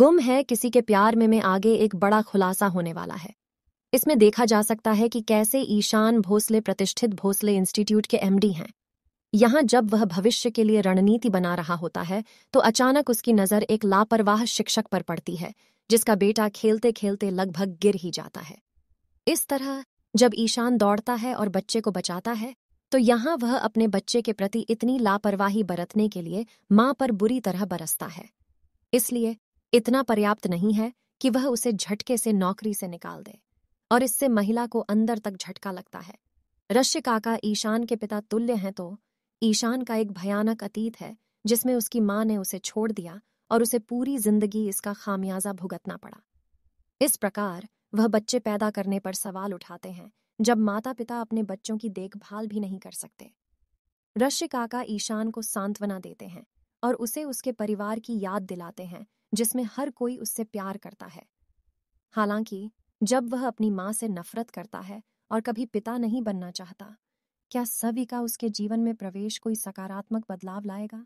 गुम है किसी के प्यार में में आगे एक बड़ा खुलासा होने वाला है इसमें देखा जा सकता है कि कैसे ईशान भोसले प्रतिष्ठित भोसले इंस्टीट्यूट के एमडी हैं यहां जब वह भविष्य के लिए रणनीति बना रहा होता है तो अचानक उसकी नज़र एक लापरवाह शिक्षक पर पड़ती है जिसका बेटा खेलते खेलते लगभग गिर ही जाता है इस तरह जब ईशान दौड़ता है और बच्चे को बचाता है तो यहां वह अपने बच्चे के प्रति इतनी लापरवाही बरतने के लिए मां पर बुरी तरह बरसता है इसलिए इतना पर्याप्त नहीं है कि वह उसे झटके से नौकरी से निकाल दे और इससे महिला को अंदर तक झटका लगता है रश्य काका ईशान के पिता तुल्य हैं तो ईशान का एक भयानक अतीत है जिसमें उसकी मां ने उसे छोड़ दिया और उसे पूरी जिंदगी इसका खामियाजा भुगतना पड़ा इस प्रकार वह बच्चे पैदा करने पर सवाल उठाते हैं जब माता पिता अपने बच्चों की देखभाल भी नहीं कर सकते रश्य काका ईशान को सांत्वना देते हैं और उसे उसके परिवार की याद दिलाते हैं जिसमें हर कोई उससे प्यार करता है हालांकि जब वह अपनी माँ से नफरत करता है और कभी पिता नहीं बनना चाहता क्या सभी का उसके जीवन में प्रवेश कोई सकारात्मक बदलाव लाएगा